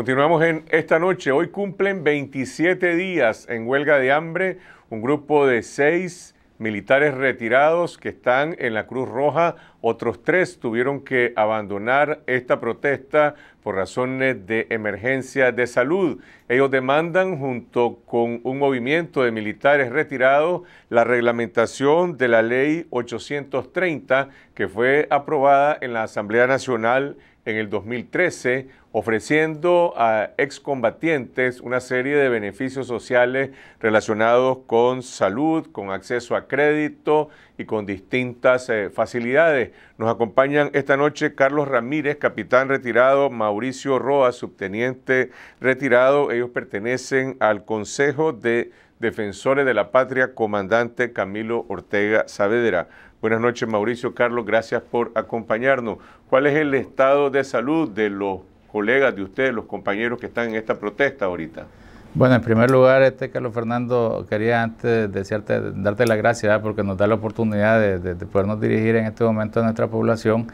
Continuamos en esta noche. Hoy cumplen 27 días en huelga de hambre un grupo de seis militares retirados que están en la Cruz Roja. Otros tres tuvieron que abandonar esta protesta por razones de emergencia de salud. Ellos demandan, junto con un movimiento de militares retirados, la reglamentación de la Ley 830 que fue aprobada en la Asamblea Nacional en el 2013, ofreciendo a excombatientes una serie de beneficios sociales relacionados con salud, con acceso a crédito y con distintas eh, facilidades. Nos acompañan esta noche Carlos Ramírez, capitán retirado, Mauricio Roa, subteniente retirado. Ellos pertenecen al Consejo de Defensores de la Patria, comandante Camilo Ortega Saavedra. Buenas noches, Mauricio Carlos, gracias por acompañarnos. ¿Cuál es el estado de salud de los colegas de ustedes, los compañeros que están en esta protesta ahorita? Bueno, en primer lugar, este Carlos Fernando, quería antes desearte, darte las gracias porque nos da la oportunidad de podernos dirigir en este momento a nuestra población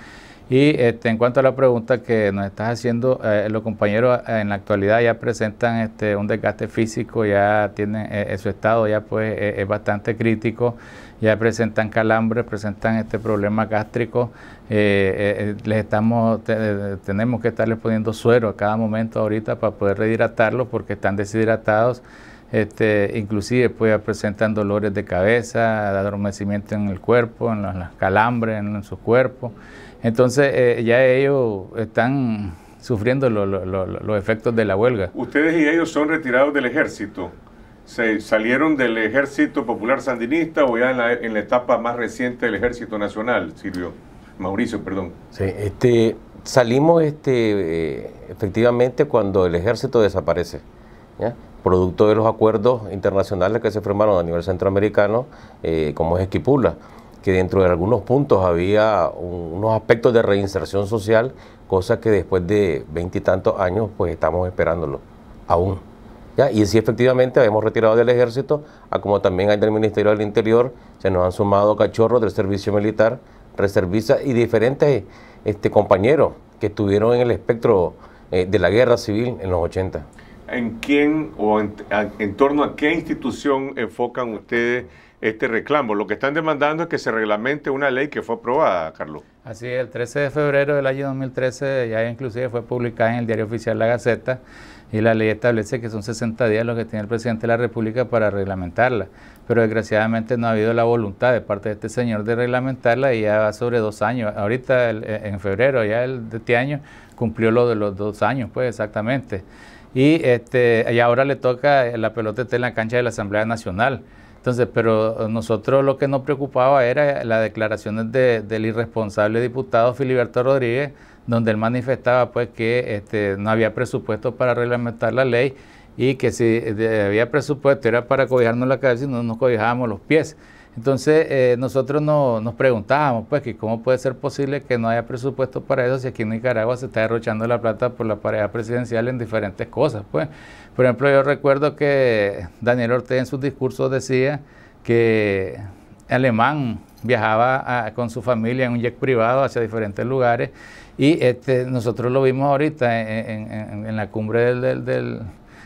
y este, en cuanto a la pregunta que nos estás haciendo, eh, los compañeros eh, en la actualidad ya presentan este, un desgaste físico, ya tienen eh, su estado ya pues es bastante crítico, ya presentan calambres, presentan este problema gástrico, les estamos tenemos que estarles poniendo suero a cada momento ahorita para poder rehidratarlos porque están deshidratados. Este, inclusive pues presentan dolores de cabeza, adormecimiento en el cuerpo, en las calambres en su cuerpo. Entonces eh, ya ellos están sufriendo los efectos de la huelga. Ustedes y ellos son retirados del ejército. ¿Se salieron del ejército popular sandinista o ya en la, etapa más reciente del ejército nacional, Silvio? Mauricio, perdón. Sí, este, salimos este, eh, efectivamente cuando el ejército desaparece. producto de los acuerdos internacionales que se firmaron a nivel centroamericano, eh, como es Esquipula que dentro de algunos puntos había unos aspectos de reinserción social, cosa que después de veintitantos años pues estamos esperándolo aún. ¿Ya? Y si efectivamente habíamos retirado del ejército, a como también hay del Ministerio del Interior, se nos han sumado cachorros del servicio militar, reservistas y diferentes este, compañeros que estuvieron en el espectro eh, de la guerra civil en los 80. ¿En quién o en torno a qué institución enfocan ustedes este reclamo. Lo que están demandando es que se reglamente una ley que fue aprobada, Carlos. Así es, el 13 de febrero del año 2013 ya inclusive fue publicada en el diario oficial La Gaceta y la ley establece que son 60 días los que tiene el presidente de la República para reglamentarla, pero desgraciadamente no ha habido la voluntad de parte de este señor de reglamentarla y ya va sobre dos años, ahorita eh, en febrero ya de este año cumplió lo de los dos años, pues exactamente. Y, este, y ahora le toca la pelota en la cancha de la Asamblea Nacional entonces, pero eh, nosotros lo que nos preocupaba era las declaraciones del irresponsable diputado Filiberto Rodríguez, donde él manifestaba pues que este, no había presupuesto para reglamentar la ley y que si eh, había presupuesto era para cobijarnos la cabeza y no nos cobijábamos los pies. Entonces eh, nosotros nos preguntábamos, pues, que cómo puede ser posible que no haya presupuesto para eso si aquí en Nicaragua se está derrochando la plata por la pareja presidencial en diferentes cosas, pues. Por ejemplo, yo recuerdo que Daniel Ortega en sus discursos decía que Alemán viajaba con su familia en un jet privado hacia diferentes lugares y este, nosotros lo vimos ahorita en, la cumbre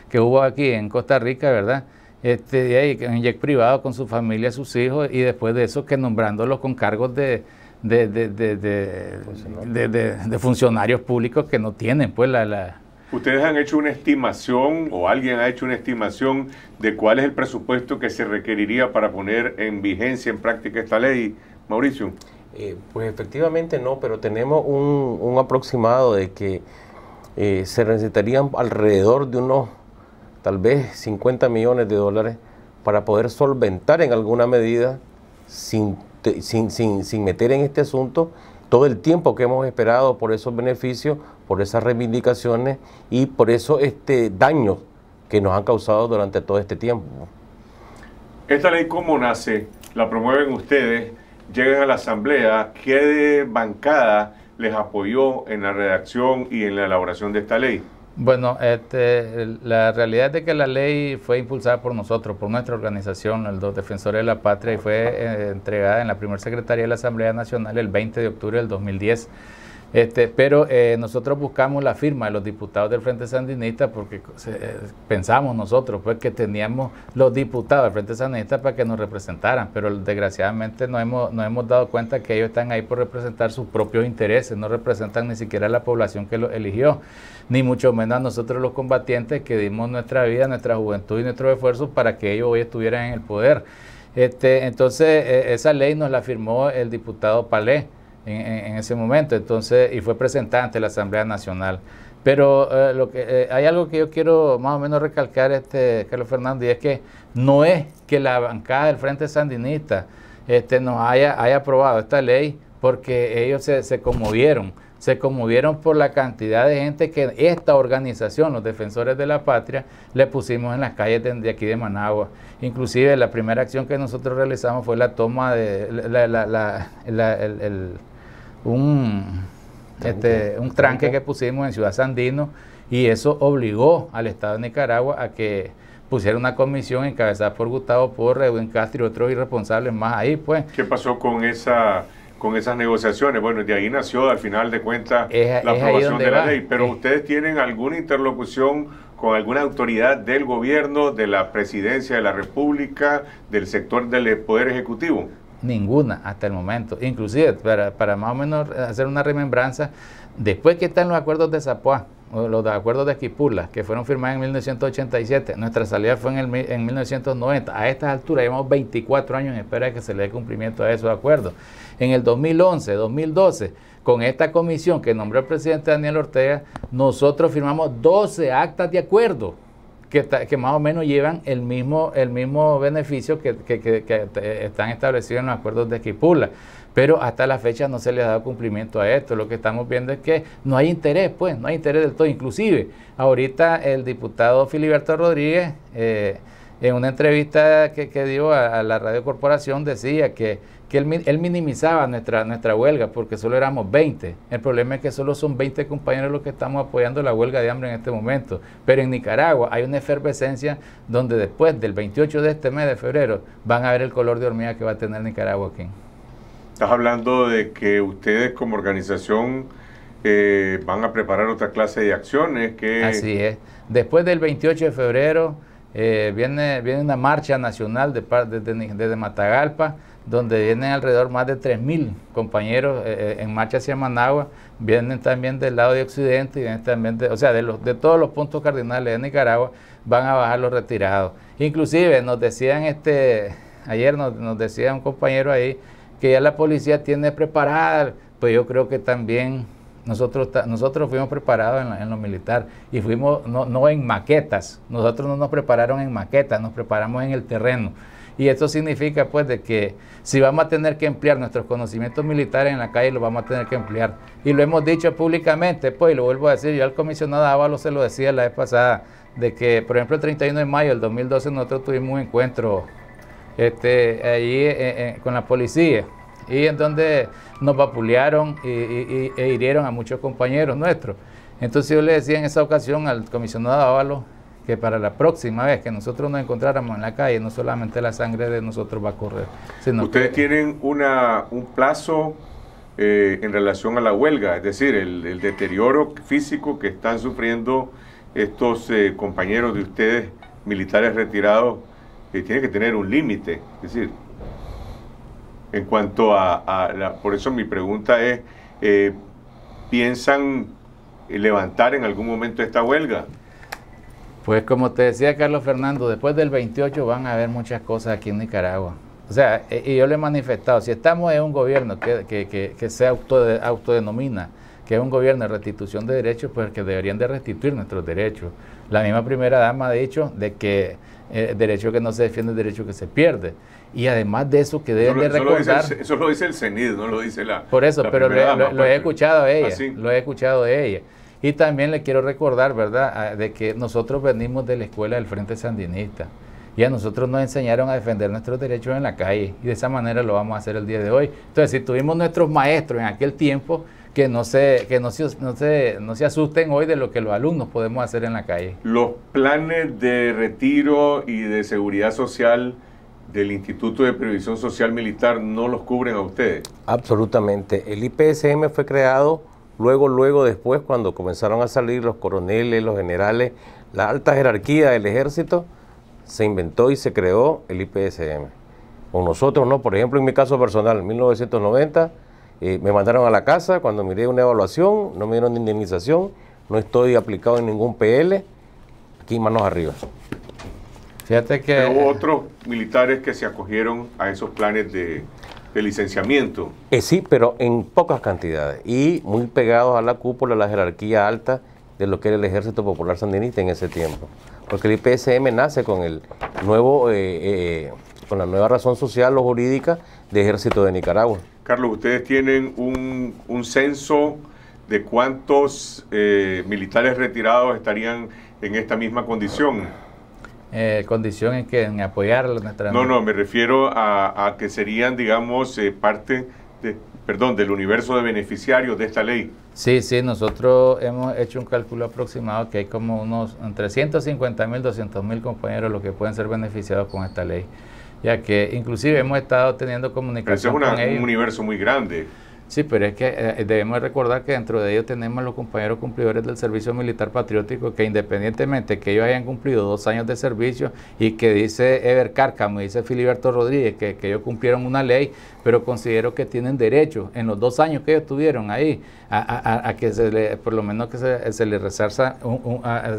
que hubo aquí en Costa Rica, ¿verdad?, este, en jet privado con su familia, sus hijos, y después de eso que nombrándolos con cargos de, de, funcionarios públicos que no tienen pues la, la... ¿Ustedes han hecho una estimación o alguien ha hecho una estimación de cuál es el presupuesto que se requeriría para poner en vigencia, en práctica esta ley, Mauricio? Eh, pues efectivamente no, pero tenemos un, aproximado de que eh, se necesitarían alrededor de unos tal vez 50 millones de dólares para poder solventar en alguna medida sin, meter en este asunto todo el tiempo que hemos esperado por esos beneficios, por esas reivindicaciones y por esos este, daños que nos han causado durante todo este tiempo. ¿Esta ley cómo nace? ¿La promueven ustedes? ¿Llegan a la Asamblea? ¿Qué bancada les apoyó en la redacción y en la elaboración de esta ley? Bueno, este, la realidad es de que la ley fue impulsada por nosotros, por nuestra organización, los Defensores de la Patria, y fue eh, entregada en la primera Secretaría de la Asamblea Nacional el 20 de octubre del 2010. Este, pero eh, nosotros buscamos la firma de los diputados del Frente Sandinista porque eh, pensamos nosotros pues, que teníamos los diputados del Frente Sandinista para que nos representaran, pero desgraciadamente no hemos, nos hemos dado cuenta que ellos están ahí por representar sus propios intereses, no representan ni siquiera a la población que los eligió, ni mucho menos a nosotros los combatientes que dimos nuestra vida, nuestra juventud y nuestros esfuerzos para que ellos hoy estuvieran en el poder. Este, entonces, eh, esa ley nos la firmó el diputado Palé en, ese momento, entonces, y fue presentante de la Asamblea Nacional. Pero eh, lo que, eh, hay algo que yo quiero más o menos recalcar, este, Carlos Fernández, y es que no es que la bancada del Frente Sandinista este, nos haya, haya aprobado esta ley porque ellos se, se conmovieron se conmovieron por la cantidad de gente que esta organización, los defensores de la patria, le pusimos en las calles de, aquí de Managua. Inclusive la primera acción que nosotros realizamos fue la toma de el, un, este, un tranque que pusimos en Ciudad Sandino y eso obligó al Estado de Nicaragua a que pusiera una comisión encabezada por Gustavo Porre, Edwin Castro y otros irresponsables más ahí, pues. ¿Qué pasó con esa con esas negociaciones? Bueno, de ahí nació al final de cuentas la aprobación de la ley, pero ustedes tienen alguna interlocución con alguna autoridad del gobierno, de la presidencia de la República, del sector del poder ejecutivo. Ninguna hasta el momento. Inclusive, para, más o menos hacer una remembranza, después que están los acuerdos de Zapoa, los acuerdos de Esquipula, que fueron firmados en 1987, nuestra salida fue en, el, en 1990. A estas alturas llevamos 24 años en espera de que se le dé cumplimiento a esos acuerdos. En el 2011, 2012, con esta comisión que nombró el presidente Daniel Ortega, nosotros firmamos 12 actas de acuerdo que, más o menos llevan el mismo, el mismo beneficio que, están establecidos en los acuerdos de Esquipula pero hasta la fecha no se les ha dado cumplimiento a esto. Lo que estamos viendo es que no hay interés, pues, no hay interés del todo. Inclusive, ahorita el diputado Filiberto Rodríguez eh, en una entrevista que, dio a, la Radio Corporación decía que, él, minimizaba nuestra, nuestra huelga porque solo éramos 20. El problema es que solo son 20 compañeros los que estamos apoyando la huelga de hambre en este momento. Pero en Nicaragua hay una efervescencia donde después del 28 de este mes de febrero van a ver el color de hormiga que va a tener Nicaragua aquí. Estás hablando de que ustedes como organización eh, van a preparar otra clase de acciones que... Así es. Después del 28 de febrero eh, viene, viene una marcha nacional de, desde, desde Matagalpa, donde vienen alrededor más de 3.000 compañeros eh, eh, en marcha hacia Managua, vienen también del lado de Occidente, y también o sea, de, los, de todos los puntos cardinales de Nicaragua van a bajar los retirados. Inclusive nos decían, este, ayer nos, nos decía un compañero ahí, que ya la policía tiene preparada, pues yo creo que también nosotros, nosotros fuimos preparados en, lo militar y fuimos no, no, en maquetas, nosotros no nos prepararon en maquetas, nos preparamos en el terreno. Y esto significa pues de que si vamos a tener que emplear nuestros conocimientos militares en la calle, lo vamos a tener que emplear. Y lo hemos dicho públicamente, pues, y lo vuelvo a decir, yo al comisionado Ábalos se lo decía la vez pasada, de que por ejemplo el 31 de mayo del 2012 nosotros tuvimos un encuentro este, eh, eh, con la policía y en donde nos vapulearon y, e hirieron a muchos compañeros nuestros. Entonces yo le decía en esa ocasión al comisionado Ábalos que para la próxima vez que nosotros nos encontráramos en la calle, no solamente la sangre de nosotros va a correr. Ustedes tienen una, un plazo eh, en relación a la huelga, es decir, el, deterioro físico que están sufriendo estos eh, compañeros de ustedes, militares retirados, que eh, tiene que tener un límite. Es decir, en cuanto a, por eso mi pregunta es, eh, ¿piensan levantar en algún momento esta huelga? Pues como te decía Carlos Fernando, después del 28 van a haber muchas cosas aquí en Nicaragua. O sea, eh, y yo le he manifestado, si estamos en un gobierno que, que, que, se autodenomina, que es un gobierno de restitución de derechos, pues que deberían de restituir nuestros derechos. La misma primera dama ha dicho de que el eh, derecho que no se defiende, derecho que se pierde. Y además de eso que deben de recordar... Eso lo, dice el CENID, no lo dice la... Por eso, pero pues. ah, lo, he escuchado a ella. Lo he escuchado de ella. Y también le quiero recordar, ¿verdad?, ah, de que nosotros venimos de la escuela del Frente Sandinista. Y a nosotros nos enseñaron a defender nuestros derechos en la calle. Y de esa manera lo vamos a hacer el día de hoy. Entonces, si tuvimos nuestros maestros en aquel tiempo, que no se, que no se, no se asusten hoy de lo que los alumnos podemos hacer en la calle. Los planes de retiro y de seguridad social del Instituto de Previsión Social Militar no los cubren a ustedes. Absolutamente. El IPSM fue creado luego, luego después, cuando comenzaron a salir los coroneles, los generales, la alta jerarquía del ejército, se inventó y se creó el IPSM. Con nosotros no, por ejemplo, en mi caso personal, en 1990 eh, me mandaron a la casa, cuando miré una evaluación, no me dieron indemnización, no estoy aplicado en ningún PL, aquí manos arriba. Pero hubo otros militares que se acogieron a esos planes de, licenciamiento. Eh, sí, pero en pocas cantidades y muy pegados a la cúpula, a la jerarquía alta de lo que era el Ejército Popular Sandinista en ese tiempo. Porque el IPSM nace con el nuevo, eh, eh, con la nueva razón social o jurídica de Ejército de Nicaragua. Carlos, ustedes tienen un censo de cuántos eh, militares retirados estarían en esta misma condición eh, condición en que en apoyar nuestra... No, no, me refiero a, que serían, digamos, eh, parte de, perdón, del universo de beneficiarios de esta ley. Sí, sí, nosotros hemos hecho un cálculo aproximado que hay como unos entre 150 mil, 200 mil compañeros los que pueden ser beneficiados con esta ley, ya que inclusive hemos estado teniendo comunicación. es un universo muy grande. Sí, pero es que eh, debemos recordar que dentro de ellos tenemos a los compañeros cumplidores del servicio militar patriótico que independientemente que ellos hayan cumplido dos años de servicio y que dice Ever Cárcamo y dice Filiberto Rodríguez que, que ellos cumplieron una ley, pero considero que tienen derecho en los dos años que ellos tuvieron ahí a, que se le, por lo menos que se, les resarza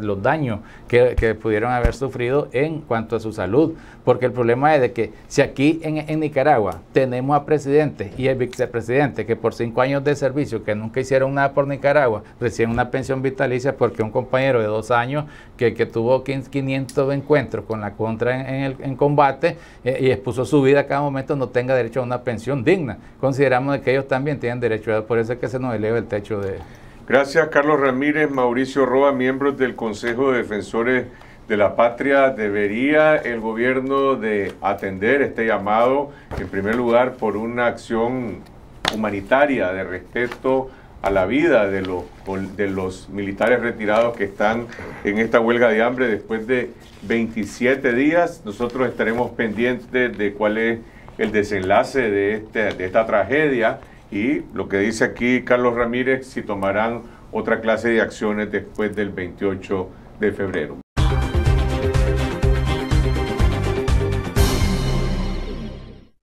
los daños que, pudieron haber sufrido en cuanto a su salud. Porque el problema es de que si aquí en, Nicaragua tenemos a presidente y el vicepresidente que por cinco años de servicio que nunca hicieron nada por Nicaragua reciben una pensión vitalicia porque un compañero de dos años que, que tuvo 500 encuentros con la contra en, el, en combate eh, y expuso su vida a cada momento no tenga derecho a una pensión digna. Consideramos que ellos también tienen derecho, a, por eso es que se nos eleva el techo de... Gracias Carlos Ramírez, Mauricio Roa, miembros del Consejo de Defensores de la patria, debería el gobierno de atender este llamado, en primer lugar, por una acción humanitaria, de respeto a la vida de los, de los militares retirados que están en esta huelga de hambre después de 27 días. Nosotros estaremos pendientes de cuál es el desenlace de, este, de esta tragedia y lo que dice aquí Carlos Ramírez, si tomarán otra clase de acciones después del 28 de febrero.